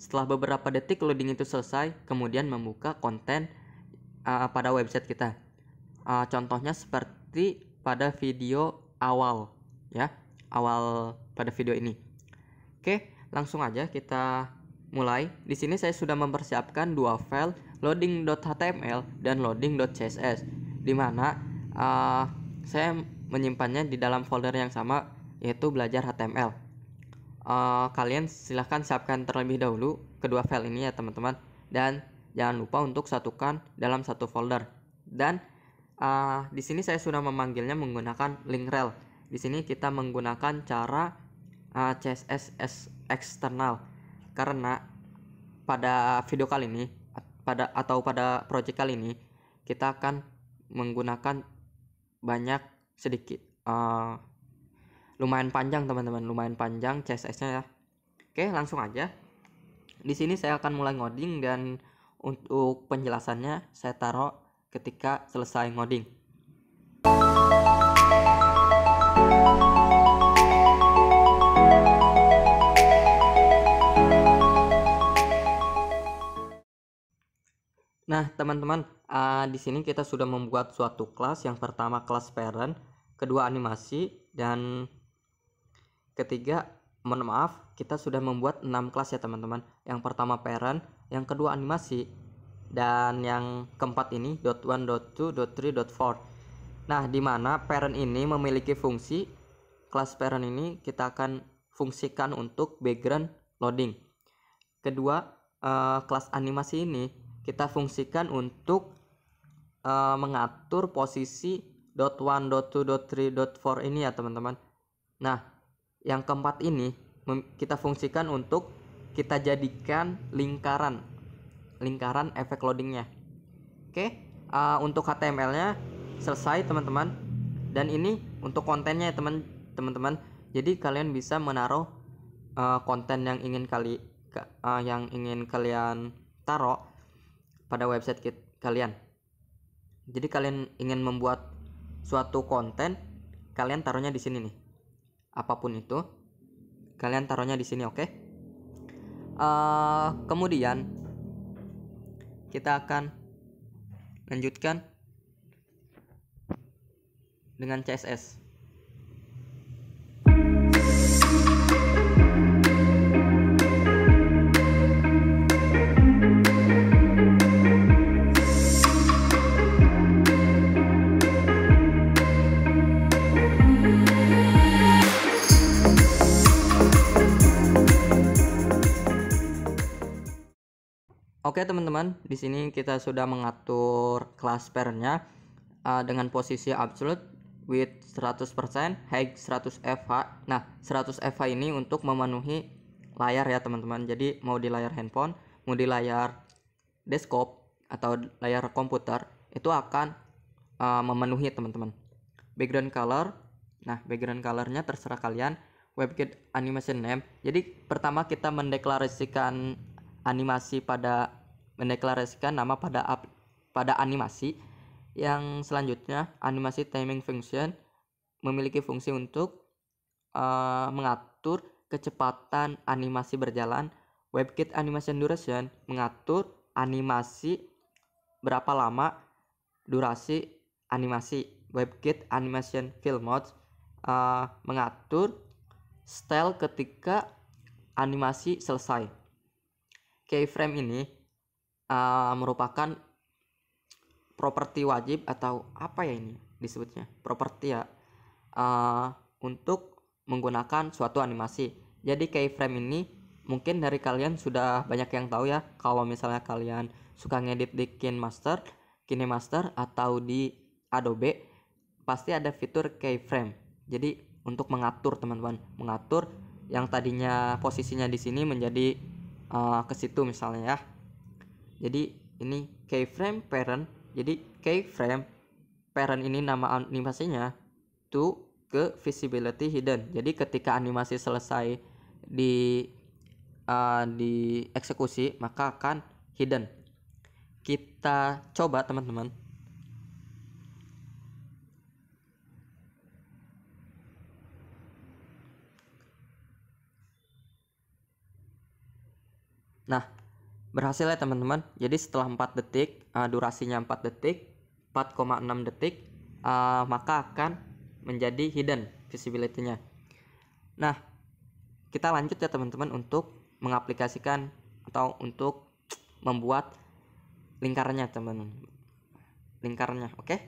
Setelah beberapa detik loading itu selesai, kemudian membuka konten uh, pada website kita. Uh, contohnya seperti pada video awal, ya, awal pada video ini. Oke, langsung aja kita mulai. Di sini saya sudah mempersiapkan dua file loading.html dan loading.css, di mana uh, saya menyimpannya di dalam folder yang sama, yaitu belajar HTML uh, kalian silahkan siapkan terlebih dahulu kedua file ini ya teman-teman dan jangan lupa untuk satukan dalam satu folder dan uh, di sini saya sudah memanggilnya menggunakan link rel di sini kita menggunakan cara uh, eh, CSS eksternal karena pada video kali ini pada atau pada project kali ini kita akan menggunakan banyak sedikit uh, lumayan panjang teman-teman lumayan panjang CSS nya ya oke langsung aja di sini saya akan mulai ngoding dan untuk penjelasannya saya taruh ketika selesai ngoding Nah, teman-teman, uh, di sini kita sudah membuat suatu kelas yang pertama kelas parent, kedua animasi dan Ketiga, mohon maaf, kita sudah membuat 6 kelas ya teman-teman. Yang pertama parent, yang kedua animasi, dan yang keempat ini dot one, dot two, dot three, dot four. Nah, di mana parent ini memiliki fungsi kelas parent ini kita akan fungsikan untuk background loading. Kedua, eh, kelas animasi ini kita fungsikan untuk eh, mengatur posisi dot one, dot two, dot three, dot four ini ya teman-teman. Nah, yang keempat ini kita fungsikan untuk kita jadikan lingkaran lingkaran efek loadingnya oke okay? uh, eh, untuk HTML-nya selesai teman-teman dan ini untuk kontennya ya teman teman jadi kalian bisa menaruh uh, konten yang ingin kali uh, yang ingin kalian taruh pada website kit, kalian jadi kalian ingin membuat suatu konten kalian taruhnya di sini nih apapun itu kalian taruhnya di sini oke okay? uh, eh, kemudian kita akan lanjutkan dengan CSS Oke ya, teman-teman, di sini kita sudah mengatur kelas pernya uh, eh, dengan posisi absolute width 100%, height 100 FH. Nah, 100 FH ini untuk memenuhi layar ya teman-teman. Jadi mau di layar handphone, mau di layar desktop atau layar komputer itu akan uh, memenuhi teman-teman. Background color, nah background colornya terserah kalian. WebKit animation name. Jadi pertama kita mendeklarasikan animasi pada mendeklarasikan nama pada ap, pada animasi yang selanjutnya animasi timing function memiliki fungsi untuk uh, mengatur kecepatan animasi berjalan WebKit Animation Duration mengatur animasi berapa lama durasi animasi WebKit Animation Film Mode uh, mengatur style ketika animasi selesai keyframe ini uh, merupakan properti wajib atau apa ya ini disebutnya properti ya uh, untuk menggunakan suatu animasi jadi keyframe ini mungkin dari kalian sudah banyak yang tahu ya kalau misalnya kalian suka ngedit di KineMaster KineMaster atau di Adobe pasti ada fitur keyframe jadi untuk mengatur teman-teman mengatur yang tadinya posisinya di sini menjadi uh, ke situ misalnya ya jadi ini keyframe parent jadi keyframe parent ini nama animasinya to ke visibility hidden jadi ketika animasi selesai di uh, eh, dieksekusi maka akan hidden kita coba teman-teman Nah, Berhasil ya teman-teman. Jadi setelah 4 detik, uh, durasinya 4 detik, 4,6 detik, uh, maka akan menjadi hidden visibility-nya. Nah, kita lanjut ya teman-teman untuk mengaplikasikan atau untuk membuat lingkarannya teman-teman. Lingkarannya, oke? Okay?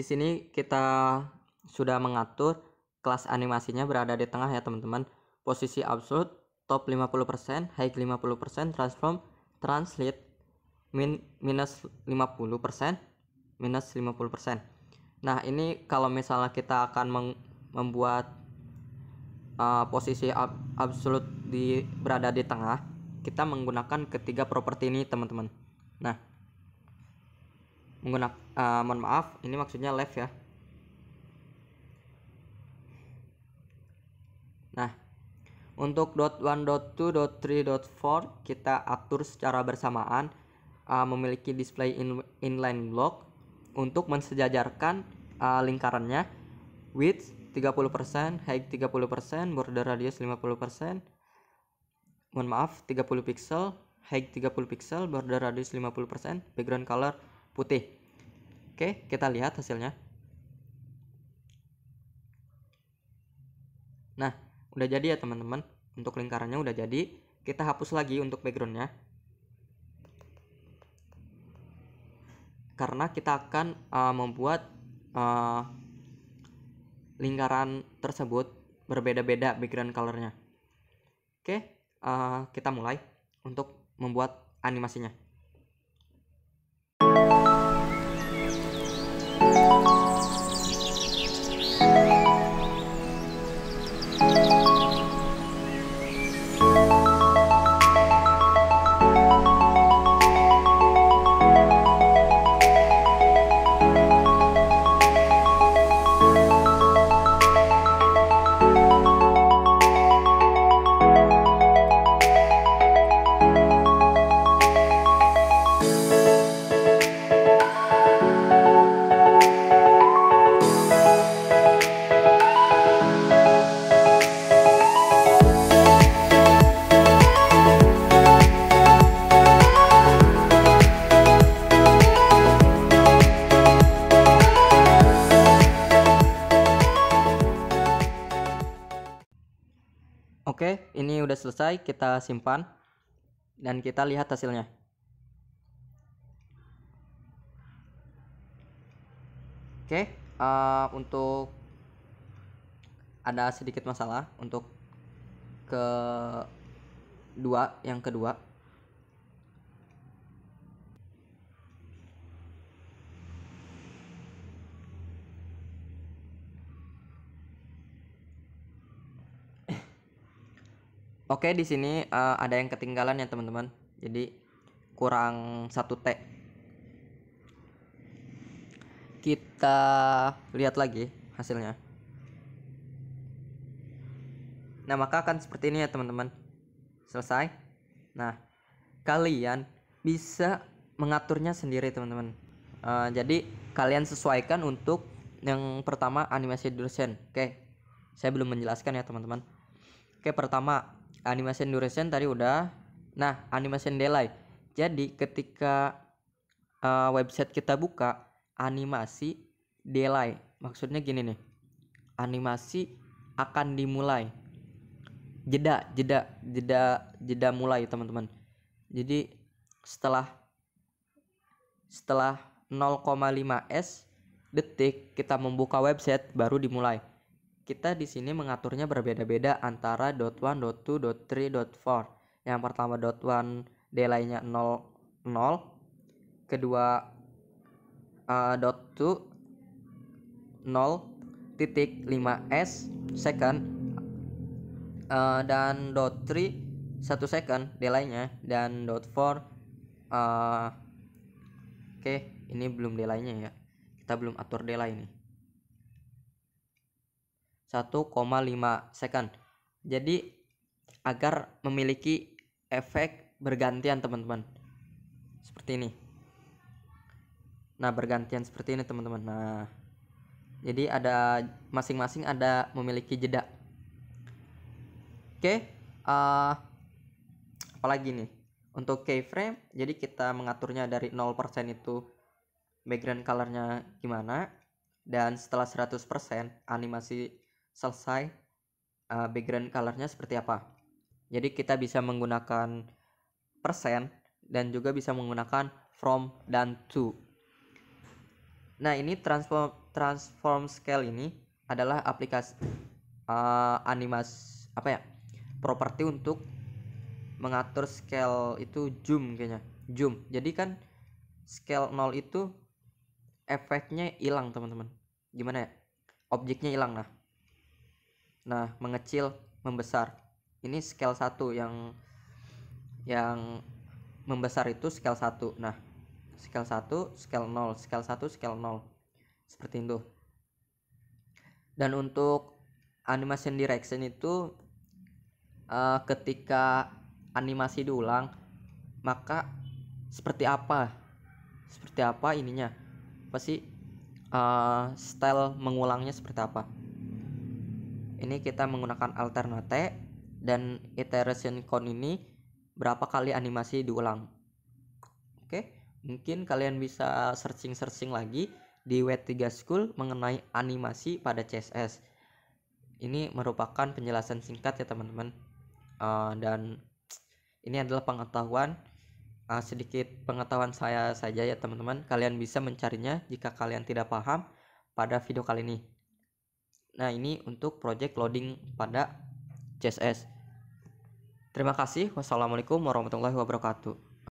di sini kita sudah mengatur kelas animasinya berada di tengah ya teman-teman. Posisi absolute, top 50%, high 50%, transform, translate, min minus 50%, minus 50%. Nah, ini kalau misalnya kita akan membuat uh, posisi ab absolute di berada di tengah, kita menggunakan ketiga properti ini, teman-teman. Nah, menggunakan uh, eh, mohon maaf ini maksudnya left ya nah untuk dot 1, dot 2, dot 3, dot 4 kita atur secara bersamaan uh, memiliki display in, inline block untuk mensejajarkan uh, lingkarannya width 30%, height 30%, border radius 50%, mohon maaf 30 pixel, height 30 pixel, border radius 50%, background color putih. Oke, kita lihat hasilnya. Nah, udah jadi ya teman-teman. Untuk lingkarannya udah jadi. Kita hapus lagi untuk backgroundnya. Karena kita akan uh, membuat uh, lingkaran tersebut berbeda-beda background colornya. Oke, uh, kita mulai untuk membuat animasinya. selesai kita simpan dan kita lihat hasilnya oke uh, untuk ada sedikit masalah untuk ke dua yang kedua Oke, di sini uh, ada yang ketinggalan ya, teman-teman. Jadi kurang 1T. Kita lihat lagi hasilnya. Nah, maka akan seperti ini ya, teman-teman. Selesai. Nah, kalian bisa mengaturnya sendiri, teman-teman. Uh, jadi kalian sesuaikan untuk yang pertama animasi dosen. Oke. Saya belum menjelaskan ya, teman-teman. Oke, pertama animation duration tadi udah nah animation delay jadi ketika uh, website kita buka animasi delay maksudnya gini nih animasi akan dimulai jeda jeda jeda jeda mulai teman-teman jadi setelah setelah 0,5 s detik kita membuka website baru dimulai kita di sini mengaturnya berbeda-beda antara dot one, dot two, dot three, dot four Yang pertama dot one delaynya nol 0 0, kedua eh, dot two 0 titik 5s second eh, dan dot three 1 second delaynya dan dot four eh, oke ini belum delaynya ya kita belum atur delay nih 1,5 second jadi agar memiliki efek bergantian teman-teman seperti ini nah bergantian seperti ini teman-teman nah jadi ada masing-masing ada memiliki jeda oke uh, apalagi nih untuk keyframe jadi kita mengaturnya dari 0% itu background colornya gimana dan setelah 100% animasi selesai uh, background colornya seperti apa jadi kita bisa menggunakan persen dan juga bisa menggunakan from dan to nah ini transform transform scale ini adalah aplikasi uh, animas apa ya properti untuk mengatur scale itu zoom kayaknya zoom jadi kan scale 0 itu efeknya hilang teman-teman gimana ya objeknya hilang lah nah mengecil membesar ini scale 1 yang yang membesar itu scale 1 nah scale 1 scale 0 scale 1 scale 0 seperti itu dan untuk animation direction itu uh, ketika animasi diulang maka seperti apa seperti apa ininya pasti uh, eh, style mengulangnya seperti apa ini kita menggunakan alternate dan iteration count ini berapa kali animasi diulang oke mungkin kalian bisa searching-searching lagi di W3 School mengenai animasi pada CSS ini merupakan penjelasan singkat ya teman-teman uh, dan ini adalah pengetahuan uh, sedikit pengetahuan saya saja ya teman-teman kalian bisa mencarinya jika kalian tidak paham pada video kali ini Nah, ini untuk project loading pada CSS. Terima kasih. Wassalamualaikum warahmatullahi wabarakatuh.